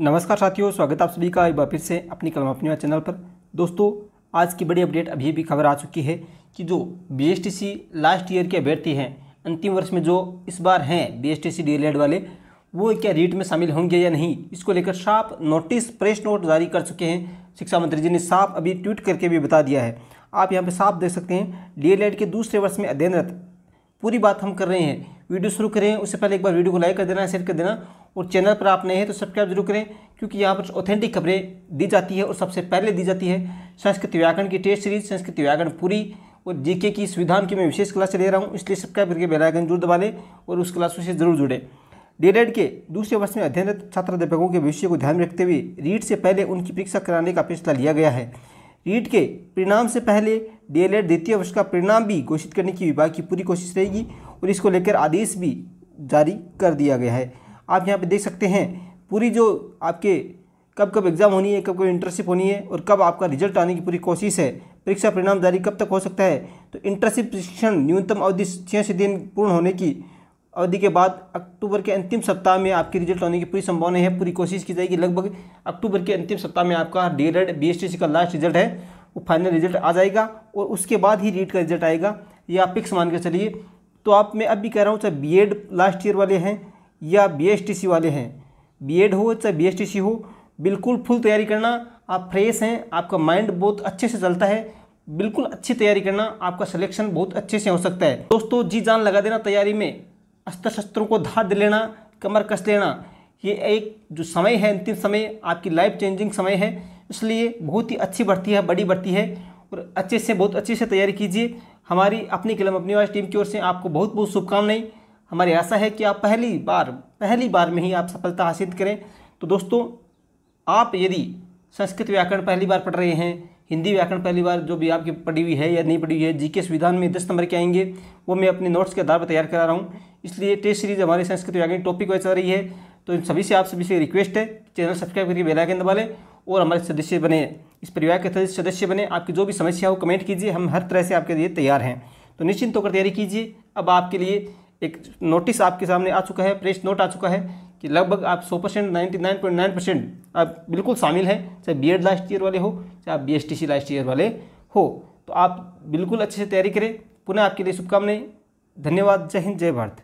नमस्कार साथियों स्वागत आप सभी का एक बार फिर से अपनी कलम अपनी चैनल पर दोस्तों आज की बड़ी अपडेट अभी भी खबर आ चुकी है कि जो बीएसटीसी लास्ट ईयर के अभ्यर्थी हैं अंतिम वर्ष में जो इस बार हैं बीएसटीसी डीएलएड वाले वो क्या रीट में शामिल होंगे या नहीं इसको लेकर साफ नोटिस प्रेस नोट जारी कर चुके हैं शिक्षा मंत्री जी ने साफ अभी ट्वीट करके भी बता दिया है आप यहाँ पर साफ देख सकते हैं डी के दूसरे वर्ष में अध्ययनरत पूरी बात हम कर रहे हैं वीडियो शुरू करें उससे पहले एक बार वीडियो को लाइक कर देना शेयर कर देना और चैनल पर आप नए हैं तो सब्सक्राइब जरूर करें क्योंकि यहाँ पर ऑथेंटिक खबरें दी जाती है और सबसे पहले दी जाती है संस्कृत व्याकरण की टेस्ट सीरीज संस्कृत व्याकरण पूरी और जीके की सुविधाओं की मैं विशेष क्लास ले रहा हूँ इसलिए सब्सक्राइब करके बेलाइकन जरूर दबा लें और उस क्लास से जरूर जुड़े डीएलएड के दूसरे वर्ष में अध्ययनरत छात्र अध्यापकों के भविष्य को ध्यान में रखते हुए रीट से पहले उनकी परीक्षा कराने का फैसला लिया गया है रीट के परिणाम से पहले डीएलएड द्वितीय वर्ष का परिणाम भी घोषित करने की विभाग की पूरी कोशिश रहेगी और इसको लेकर आदेश भी जारी कर दिया गया है आप यहाँ पे देख सकते हैं पूरी जो आपके कब कब एग्ज़ाम होनी है कब कब इंटर्नशिप होनी है और कब आपका रिजल्ट आने की पूरी कोशिश है परीक्षा परिणाम जारी कब तक हो सकता है तो इंटर्नशिप प्रशिक्षण न्यूनतम अवधि छियासी दिन पूर्ण होने की अवधि के बाद अक्टूबर के अंतिम सप्ताह में आपके रिजल्ट आने की पूरी संभावना है पूरी कोशिश की जाएगी लगभग अक्टूबर के अंतिम सप्ताह में आपका डी एड बी का लास्ट रिजल्ट है वो फाइनल रिजल्ट आ जाएगा और उसके बाद ही रीट का रिजल्ट आएगा ये आप फिक्स मान के चलिए तो आप मैं अब भी कह रहा हूँ चाहे बी लास्ट ईयर वाले हैं या बीएसटीसी वाले हैं बीएड हो चाहे बीएसटीसी हो बिल्कुल फुल तैयारी करना आप फ्रेश हैं आपका माइंड बहुत अच्छे से चलता है बिल्कुल अच्छी तैयारी करना आपका सिलेक्शन बहुत अच्छे से हो सकता है दोस्तों जी जान लगा देना तैयारी में अस्त्र शस्त्रों को धार लेना कमर कस लेना ये एक जो समय है अंतिम समय आपकी लाइफ चेंजिंग समय है इसलिए बहुत ही अच्छी बढ़ती है बड़ी बढ़ती है और अच्छे से बहुत अच्छे से तैयारी कीजिए हमारी अपनी कलम अपनी वाइज टीम की ओर से आपको बहुत बहुत शुभकामनाएं हमारी आशा है कि आप पहली बार पहली बार में ही आप सफलता हासिल करें तो दोस्तों आप यदि संस्कृत व्याकरण पहली बार पढ़ रहे हैं हिंदी व्याकरण पहली बार जो भी आपकी पढ़ी हुई है या नहीं पढ़ी हुई है जी के में दस नंबर के आएंगे वो मैं अपने नोट्स के आधार पर तैयार करा रहा हूँ इसलिए टेस्ट सीरीज हमारे संस्कृत व्याकरण टॉपिक वाइज चल रही है तो इन सभी से आप सभी से रिक्वेस्ट है चैनल सब्सक्राइब करके बेलाइकन दबा लें और हमारे सदस्य बने इस परिवार के सदस्य बने आपकी जो भी समस्या हो कमेंट कीजिए हम हर तरह से आपके लिए तैयार हैं तो निश्चिंत होकर तैयारी कीजिए अब आपके लिए एक नोटिस आपके सामने आ चुका है प्रेस नोट आ चुका है कि लगभग आप 100 परसेंट नाइन्टी आप बिल्कुल शामिल हैं चाहे बी लास्ट ईयर वाले हो चाहे आप बी लास्ट ईयर वाले हो तो आप बिल्कुल अच्छे से तैयारी करें पुनः आपके लिए शुभकामनाएं धन्यवाद जय हिंद जय भारत